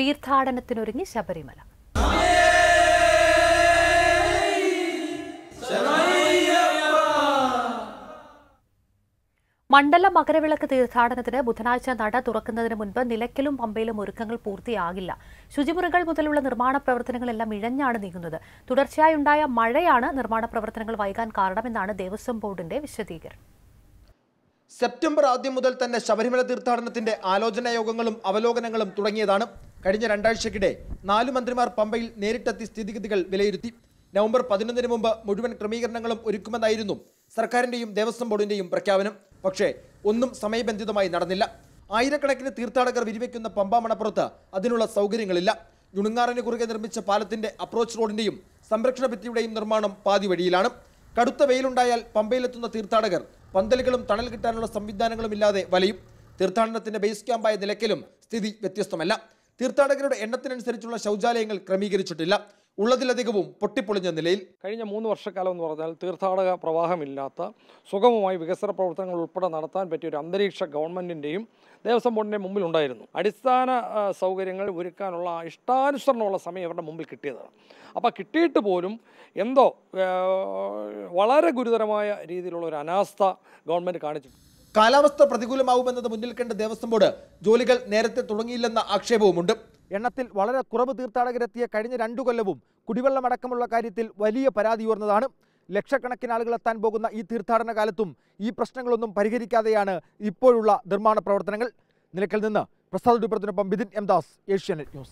തീർത്ഥാടനത്തിനൊരുങ്ങി ശബരിമല മണ്ഡല മകരവിളക്ക് തീർത്ഥാടനത്തിന് ബുധനാഴ്ച നട തുറക്കുന്നതിന് മുൻപ് നിലയ്ക്കലും പമ്പയിലും ഒരുക്കങ്ങൾ പൂർത്തിയാകില്ല ശുചിമുറികൾ മുതലുള്ള നിർമ്മാണ പ്രവർത്തനങ്ങളെല്ലാം ഇഴഞ്ഞാണ് നീങ്ങുന്നത് തുടർച്ചയായുണ്ടായ മഴയാണ് നിർമ്മാണ പ്രവർത്തനങ്ങൾ വൈകാൻ കാരണമെന്നാണ് ദേവസ്വം ബോർഡിന്റെ വിശദീകരണം സെപ്റ്റംബർ ആദ്യം മുതൽ തന്നെ ശബരിമല തീർത്ഥാടനത്തിന്റെ ആലോചനാ യോഗങ്ങളും അവലോകനങ്ങളും തുടങ്ങിയതാണ് കഴിഞ്ഞ രണ്ടാഴ്ചക്കിടെ നാല് മന്ത്രിമാർ പമ്പയിൽ നേരിട്ടെത്തി സ്ഥിതിഗതികൾ വിലയിരുത്തി നവംബർ പതിനൊന്നിന് മുമ്പ് മുഴുവൻ ക്രമീകരണങ്ങളും ഒരുക്കുമെന്നായിരുന്നു സർക്കാരിന്റെയും ദേവസ്വം ബോർഡിന്റെയും പ്രഖ്യാപനം പക്ഷേ ഒന്നും സമയബന്ധിതമായി നടന്നില്ല ആയിരക്കണക്കിന് തീർത്ഥാടകർ വിരിവയ്ക്കുന്ന പമ്പ മണപ്പുറത്ത് അതിനുള്ള സൗകര്യങ്ങളില്ല യുണുങ്ങാറിന് കുറുകെ നിർമ്മിച്ച പാലത്തിന്റെ അപ്രോച്ച് റോഡിന്റെയും സംരക്ഷണ ഭിത്തിയുടെയും നിർമ്മാണം പാതി വഴിയിലാണ് കടുത്ത വെയിലുണ്ടായാൽ പമ്പയിലെത്തുന്ന തീർത്ഥാടകർ പന്തലുകളും തണൽ കിട്ടാനുള്ള സംവിധാനങ്ങളും ഇല്ലാതെ വലയും തീർത്ഥാടനത്തിന്റെ ബേസ് ക്യാമ്പായ നിലയ്ക്കലും സ്ഥിതി വ്യത്യസ്തമല്ല തീർത്ഥാടകരുടെ എണ്ണത്തിനനുസരിച്ചുള്ള ശൗചാലയങ്ങൾ ക്രമീകരിച്ചിട്ടില്ല ഉള്ളതിലധികവും പൊട്ടിപ്പൊളിഞ്ഞ നിലയിൽ കഴിഞ്ഞ മൂന്ന് വർഷക്കാലം എന്ന് പറഞ്ഞാൽ തീർത്ഥാടക പ്രവാഹമില്ലാത്ത സുഗമമായി വികസന പ്രവർത്തനങ്ങൾ ഉൾപ്പെടെ നടത്താൻ പറ്റിയ ഒരു അന്തരീക്ഷ ഗവൺമെൻറ്റിൻ്റെയും ദേവസ്വം ബോർഡിൻ്റെ മുമ്പിൽ ഉണ്ടായിരുന്നു അടിസ്ഥാന സൗകര്യങ്ങൾ ഒരുക്കാനുള്ള ഇഷ്ടാനുസരണമുള്ള സമയം ഇവരുടെ മുമ്പിൽ കിട്ടിയതാണ് അപ്പോൾ കിട്ടിയിട്ട് പോലും എന്തോ വളരെ ഗുരുതരമായ രീതിയിലുള്ള ഒരു അനാസ്ഥ ഗവൺമെൻറ് കാണിച്ചിട്ടുണ്ട് കാലാവസ്ഥ പ്രതികൂലമാവുമെന്നത് മുന്നിൽ കണ്ട് ദേവസ്വം ബോർഡ് ജോലികൾ നേരത്തെ തുടങ്ങിയില്ലെന്ന ആക്ഷേപവുമുണ്ട് എണ്ണത്തിൽ വളരെ കുറവ് തീർത്ഥാടകരെത്തിയ കഴിഞ്ഞ രണ്ടു കൊല്ലവും കുടിവെള്ളമടക്കമുള്ള കാര്യത്തിൽ വലിയ പരാതി ഉയർന്നതാണ് ലക്ഷക്കണക്കിന് ആളുകൾ എത്താൻ പോകുന്ന ഈ തീർത്ഥാടന കാലത്തും ഈ പ്രശ്നങ്ങളൊന്നും പരിഹരിക്കാതെയാണ് ഇപ്പോഴുള്ള നിർമ്മാണ പ്രവർത്തനങ്ങൾ നിലയ്ക്കൽ നിന്ന് പ്രസാദ് രൂപത്തിനൊപ്പം ബിദിൻ എം ദാസ് ഏഷ്യാനെറ്റ് ന്യൂസ്